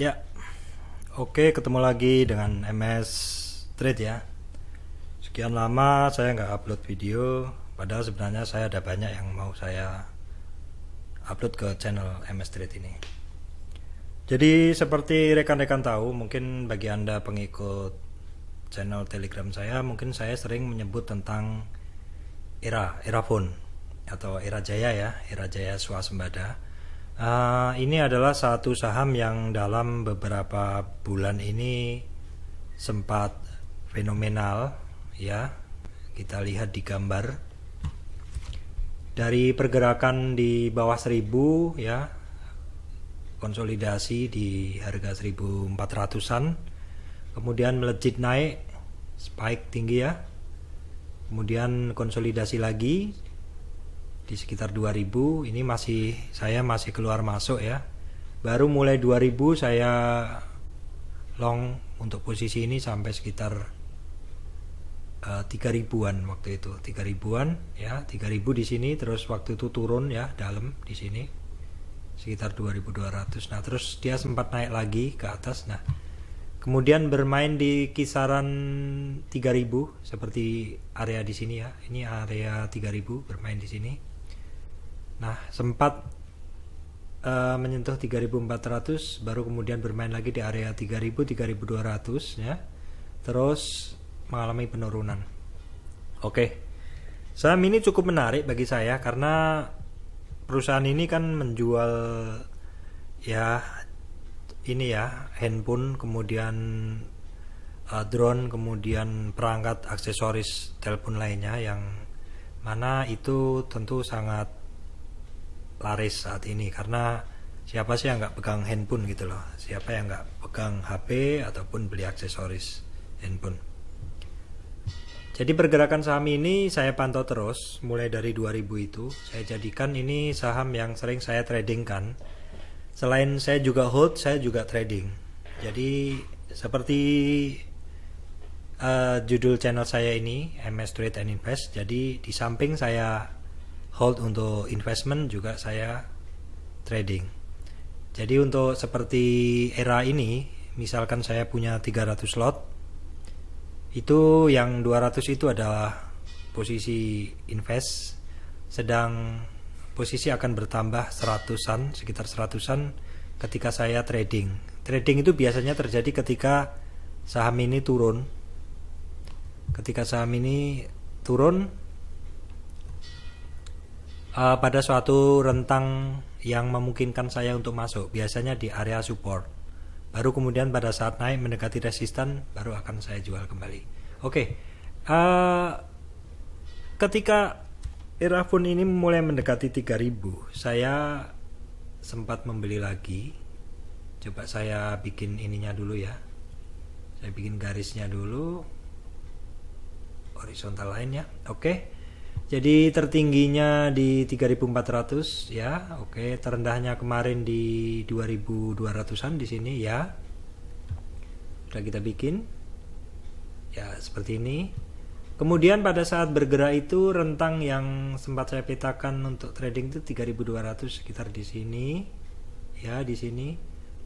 Ya, oke ketemu lagi dengan MS Trade ya. Sekian lama saya nggak upload video, padahal sebenarnya saya ada banyak yang mau saya upload ke channel MS Trade ini. Jadi seperti rekan-rekan tahu, mungkin bagi Anda pengikut channel Telegram saya, mungkin saya sering menyebut tentang era, era pun atau era jaya ya, era jaya swasembada Uh, ini adalah satu saham yang dalam beberapa bulan ini sempat fenomenal ya. Kita lihat di gambar. Dari pergerakan di bawah 1000 ya. Konsolidasi di harga 1400-an. Kemudian melejit naik, spike tinggi ya. Kemudian konsolidasi lagi di sekitar 2000 ini masih saya masih keluar masuk ya baru mulai 2000 saya long untuk posisi ini sampai sekitar eh, tiga 3000 ribuan waktu itu 3000 an ya 3000 di sini terus waktu itu turun ya dalam di sini sekitar 2200 nah terus dia sempat naik lagi ke atas nah kemudian bermain di kisaran 3000 seperti area di sini ya ini area 3000 bermain di sini Nah, sempat uh, menyentuh 3400 baru kemudian bermain lagi di area 3000 3200 ya. Terus mengalami penurunan. Oke. Okay. Saham ini cukup menarik bagi saya karena perusahaan ini kan menjual ya ini ya handphone kemudian uh, drone kemudian perangkat aksesoris telepon lainnya yang mana itu tentu sangat laris saat ini karena siapa sih yang nggak pegang handphone gitu loh siapa yang nggak pegang HP ataupun beli aksesoris handphone jadi pergerakan saham ini saya pantau terus mulai dari 2000 itu saya jadikan ini saham yang sering saya tradingkan selain saya juga hold saya juga trading jadi seperti uh, judul channel saya ini MS Trade and Invest jadi di samping saya hold untuk investment juga saya trading. Jadi untuk seperti era ini, misalkan saya punya 300 lot, itu yang 200 itu adalah posisi invest, sedang posisi akan bertambah seratusan, sekitar seratusan ketika saya trading. Trading itu biasanya terjadi ketika saham ini turun. Ketika saham ini turun, uh, pada suatu rentang yang memungkinkan saya untuk masuk, biasanya di area support. Baru kemudian pada saat naik mendekati resisten baru akan saya jual kembali. Oke, okay. uh, eh, ketika Irafun ini mulai mendekati 3000, saya sempat membeli lagi. Coba saya bikin ininya dulu ya. Saya bikin garisnya dulu. Horizontal lainnya. Oke. Okay jadi tertingginya di 3400 ya, oke, okay. terendahnya kemarin di 2200-an di sini ya. Sudah kita bikin. Ya, seperti ini. Kemudian pada saat bergerak itu rentang yang sempat saya petakan untuk trading itu 3200 sekitar di sini. Ya, di sini.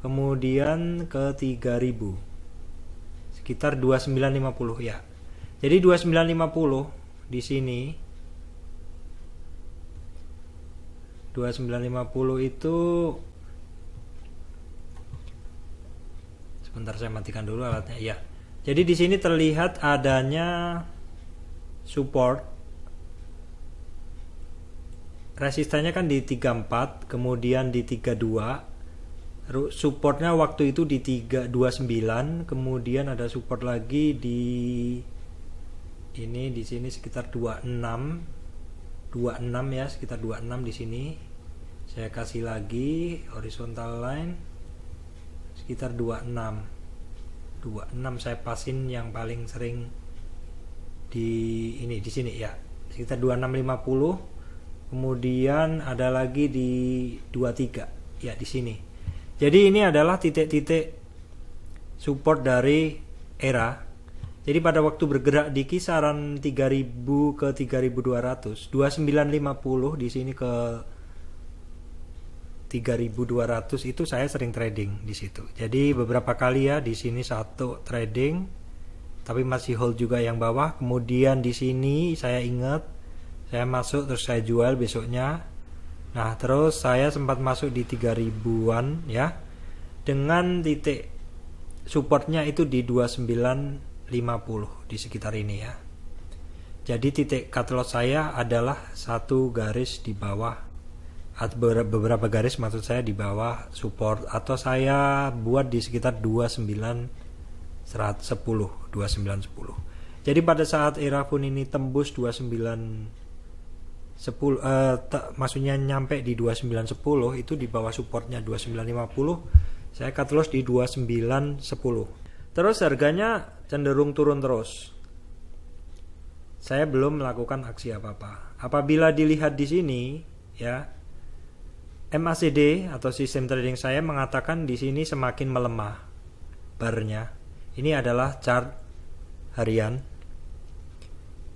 Kemudian ke 3000. Sekitar 2950 ya. Jadi 2950 di sini 2950 itu sebentar saya matikan dulu alatnya ya jadi di sini terlihat adanya support resistannya kan di 34 kemudian di 32 supportnya waktu itu di 329 kemudian ada support lagi di ini di sini sekitar 26 26 ya sekitar 26 di sini saya kasih lagi horizontal line sekitar 26 26 saya pasin yang paling sering di ini di sini ya sekitar 2650 kemudian ada lagi di 23 ya di sini jadi ini adalah titik-titik support dari era jadi pada waktu bergerak di kisaran 3000 ke 3200, 2950 di sini ke 3200 itu saya sering trading di situ. Jadi beberapa kali ya di sini satu trading tapi masih hold juga yang bawah. Kemudian di sini saya ingat saya masuk terus saya jual besoknya. Nah, terus saya sempat masuk di 3000-an ya. Dengan titik supportnya itu di 2950 di sekitar ini ya. Jadi titik cut loss saya adalah satu garis di bawah beberapa garis maksud saya di bawah support atau saya buat di sekitar 29 110 2910 jadi pada saat era pun ini tembus 29 10 eh, maksudnya nyampe di 2910 itu di bawah supportnya 2950 saya cut loss di 2910 terus harganya cenderung turun terus saya belum melakukan aksi apa-apa apabila dilihat di sini ya MACD atau sistem trading saya mengatakan di sini semakin melemah barnya. Ini adalah chart harian.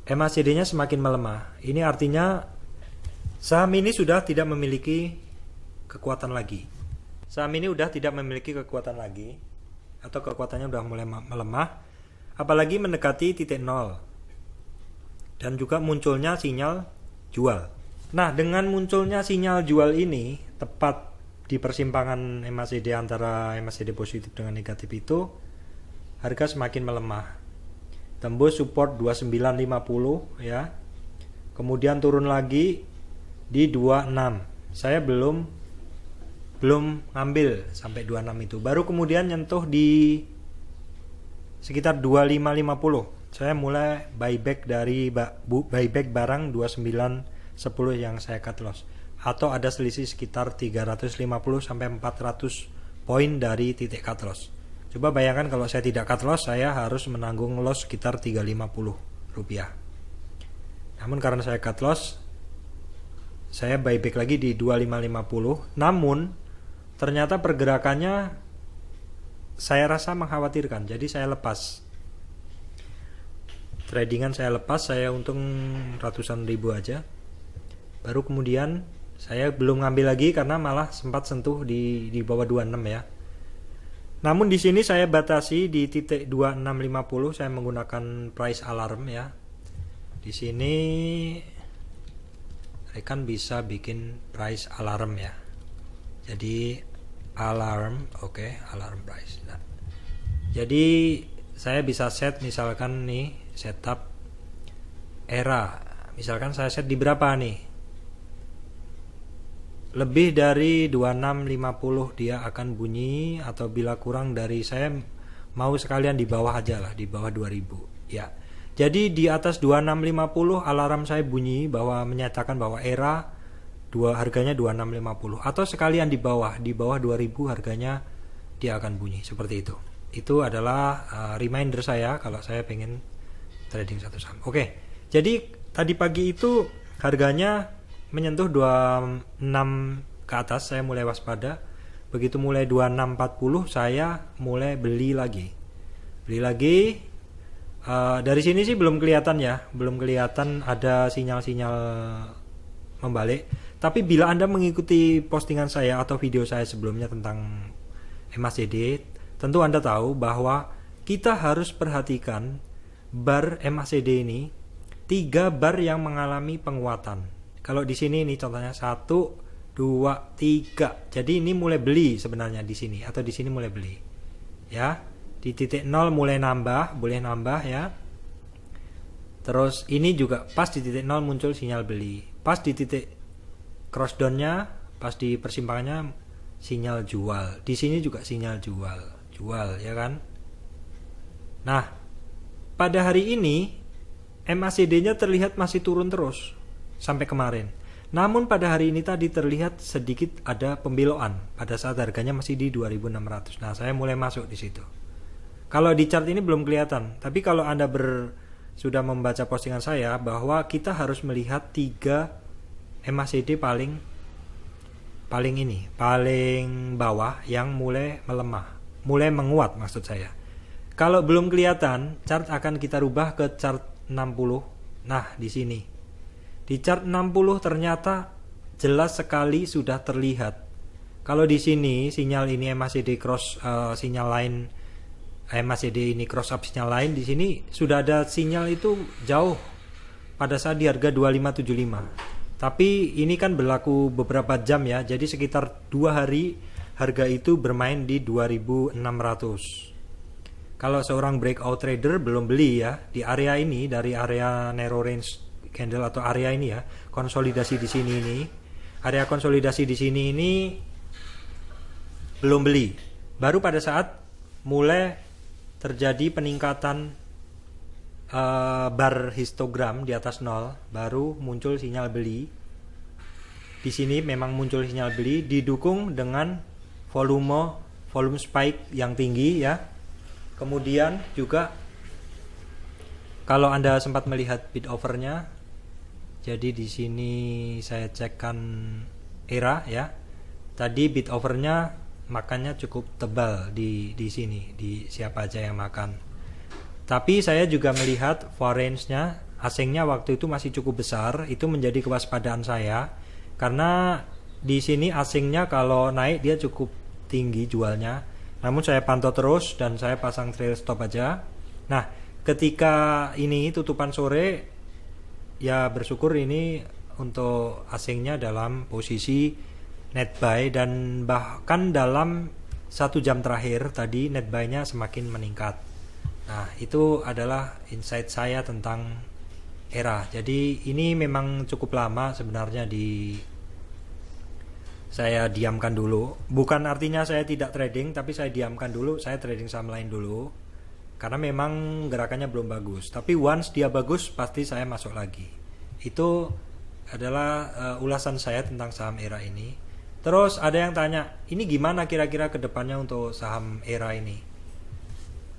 MACD-nya semakin melemah. Ini artinya saham ini sudah tidak memiliki kekuatan lagi. Saham ini sudah tidak memiliki kekuatan lagi atau kekuatannya sudah mulai melemah apalagi mendekati titik nol dan juga munculnya sinyal jual. Nah, dengan munculnya sinyal jual ini tepat di persimpangan MACD antara MACD positif dengan negatif itu harga semakin melemah. Tembus support 2950 ya. Kemudian turun lagi di 26. Saya belum belum ngambil sampai 26 itu. Baru kemudian nyentuh di sekitar 2550. Saya mulai buyback dari buyback barang 29 10 yang saya cut loss atau ada selisih sekitar 350 sampai 400 poin dari titik cut loss. Coba bayangkan kalau saya tidak cut loss, saya harus menanggung loss sekitar 350 rupiah. Namun karena saya cut loss, saya buyback lagi di 2550. Namun ternyata pergerakannya saya rasa mengkhawatirkan, jadi saya lepas. Tradingan saya lepas, saya untung ratusan ribu aja baru kemudian saya belum ngambil lagi karena malah sempat sentuh di di bawah 26 ya. Namun di sini saya batasi di titik 2650 saya menggunakan price alarm ya. Di sini rekan bisa bikin price alarm ya. Jadi alarm, oke, okay, alarm price. Nah, jadi saya bisa set misalkan nih setup era. Misalkan saya set di berapa nih? lebih dari 2650 dia akan bunyi atau bila kurang dari saya mau sekalian di bawah aja lah di bawah 2000 ya jadi di atas 2650 alarm saya bunyi bahwa menyatakan bahwa era dua harganya 2650 atau sekalian di bawah di bawah 2000 harganya dia akan bunyi seperti itu itu adalah uh, reminder saya kalau saya pengen trading satu saham oke jadi tadi pagi itu harganya menyentuh 26 ke atas saya mulai waspada. Begitu mulai 2640 saya mulai beli lagi. Beli lagi uh, dari sini sih belum kelihatan ya, belum kelihatan ada sinyal-sinyal membalik. Tapi bila Anda mengikuti postingan saya atau video saya sebelumnya tentang MACD, tentu Anda tahu bahwa kita harus perhatikan bar MACD ini tiga bar yang mengalami penguatan. Kalau di sini ini contohnya satu, dua, tiga. Jadi ini mulai beli sebenarnya di sini atau di sini mulai beli. Ya, di titik nol mulai nambah, boleh nambah ya. Terus ini juga pas di titik nol muncul sinyal beli. Pas di titik cross downnya pas di persimpangannya sinyal jual. Di sini juga sinyal jual, jual ya kan. Nah, pada hari ini MACD-nya terlihat masih turun terus sampai kemarin. Namun pada hari ini tadi terlihat sedikit ada pembelokan pada saat harganya masih di 2600. Nah, saya mulai masuk di situ. Kalau di chart ini belum kelihatan, tapi kalau Anda ber sudah membaca postingan saya bahwa kita harus melihat 3 MACD paling paling ini, paling bawah yang mulai melemah, mulai menguat maksud saya. Kalau belum kelihatan, chart akan kita rubah ke chart 60. Nah, di sini. Di chart 60 ternyata jelas sekali sudah terlihat. Kalau di sini sinyal ini MACD cross uh, sinyal lain MACD ini cross up sinyal lain di sini sudah ada sinyal itu jauh pada saat di harga 2575. Tapi ini kan berlaku beberapa jam ya, jadi sekitar dua hari harga itu bermain di 2600 kalau seorang breakout trader belum beli ya di area ini dari area narrow range candle atau area ini ya konsolidasi di sini ini area konsolidasi di sini ini belum beli baru pada saat mulai terjadi peningkatan uh, bar histogram di atas nol baru muncul sinyal beli di sini memang muncul sinyal beli didukung dengan volume volume spike yang tinggi ya kemudian juga kalau anda sempat melihat bid overnya jadi di sini saya cekkan era ya. Tadi bit overnya makannya cukup tebal di di sini di siapa aja yang makan. Tapi saya juga melihat nya asingnya waktu itu masih cukup besar itu menjadi kewaspadaan saya karena di sini asingnya kalau naik dia cukup tinggi jualnya. Namun saya pantau terus dan saya pasang trail stop aja. Nah, ketika ini tutupan sore ya bersyukur ini untuk asingnya dalam posisi net buy dan bahkan dalam satu jam terakhir tadi net buy-nya semakin meningkat. Nah itu adalah insight saya tentang era. Jadi ini memang cukup lama sebenarnya di saya diamkan dulu. Bukan artinya saya tidak trading, tapi saya diamkan dulu. Saya trading saham lain dulu karena memang gerakannya belum bagus tapi once dia bagus pasti saya masuk lagi itu adalah uh, ulasan saya tentang saham era ini terus ada yang tanya ini gimana kira-kira kedepannya untuk saham era ini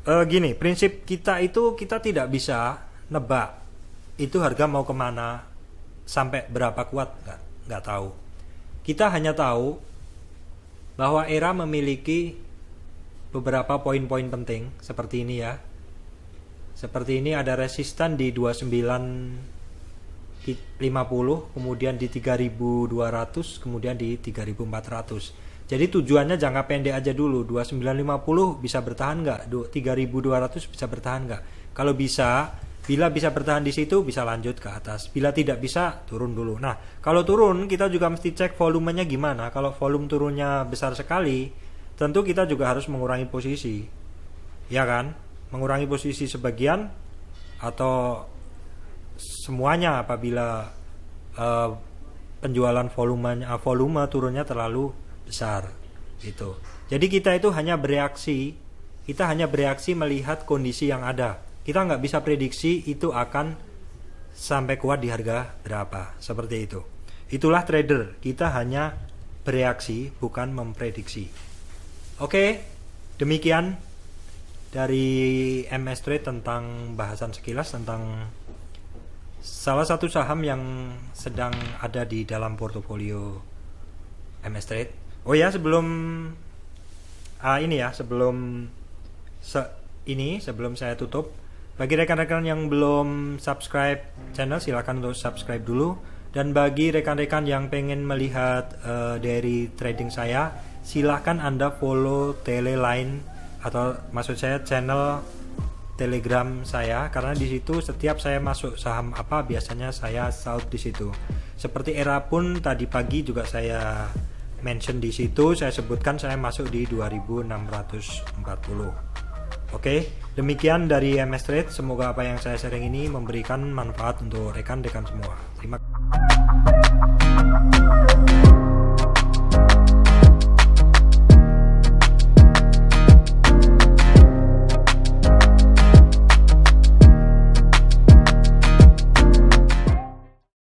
uh, gini prinsip kita itu kita tidak bisa nebak itu harga mau kemana sampai berapa kuat nggak nggak tahu kita hanya tahu bahwa era memiliki beberapa poin-poin penting seperti ini ya. Seperti ini ada resistan di 2950, kemudian di 3200, kemudian di 3400. Jadi tujuannya jangka pendek aja dulu. 2950 bisa bertahan nggak? 3200 bisa bertahan nggak? Kalau bisa, bila bisa bertahan di situ bisa lanjut ke atas. Bila tidak bisa turun dulu. Nah, kalau turun kita juga mesti cek volumenya gimana. Kalau volume turunnya besar sekali, tentu kita juga harus mengurangi posisi ya kan mengurangi posisi sebagian atau semuanya apabila uh, penjualan volumenya eh, volume turunnya terlalu besar itu. Jadi kita itu hanya bereaksi, kita hanya bereaksi melihat kondisi yang ada. Kita nggak bisa prediksi itu akan sampai kuat di harga berapa, seperti itu. Itulah trader, kita hanya bereaksi bukan memprediksi. Oke, demikian dari MS Trade tentang bahasan sekilas tentang salah satu saham yang sedang ada di dalam portofolio MS Trade. Oh ya, sebelum uh, ini ya, sebelum se ini sebelum saya tutup, bagi rekan-rekan yang belum subscribe channel silahkan untuk subscribe dulu dan bagi rekan-rekan yang pengen melihat uh, eh, dari trading saya silahkan Anda follow tele lain atau maksud saya channel Telegram saya karena di situ setiap saya masuk saham apa biasanya saya sell di situ. Seperti era pun tadi pagi juga saya mention di situ saya sebutkan saya masuk di 2640. Oke, demikian dari MS Trade. Semoga apa yang saya sharing ini memberikan manfaat untuk rekan-rekan semua. Terima kasih.